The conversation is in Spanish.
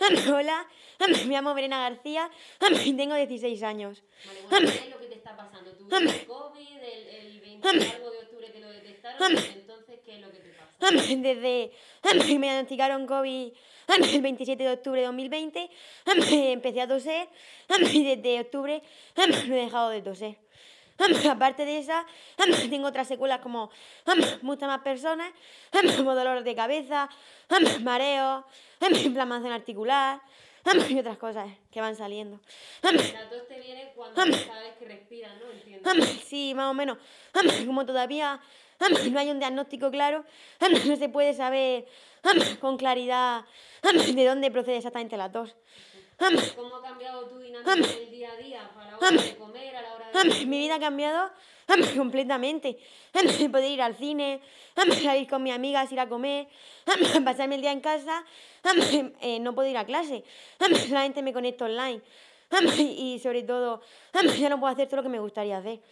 Hola, me llamo Brena García y tengo 16 años. Vale, bueno, ¿qué es lo que te está pasando? ¿Tú el COVID, el, el 20 de octubre te lo detectaron? Entonces, ¿qué es lo que te pasa? Desde que me diagnosticaron COVID el 27 de octubre de 2020, empecé a toser y desde octubre no he dejado de toser. Aparte de esa, tengo otras secuelas como muchas más personas, como dolores de cabeza, mareos, inflamación articular y otras cosas que van saliendo. La tos te viene cuando sabes que respiras, ¿no? Entiendo. Sí, más o menos. Como todavía no hay un diagnóstico claro, no se puede saber con claridad de dónde procede exactamente la tos. ¿Cómo ha cambiado tu dinámica del día a día para comer, mi vida ha cambiado completamente. Poder ir al cine, ir con mis amigas, ir a comer, pasarme el día en casa, eh, no puedo ir a clase, solamente me conecto online y sobre todo ya no puedo hacer todo lo que me gustaría hacer.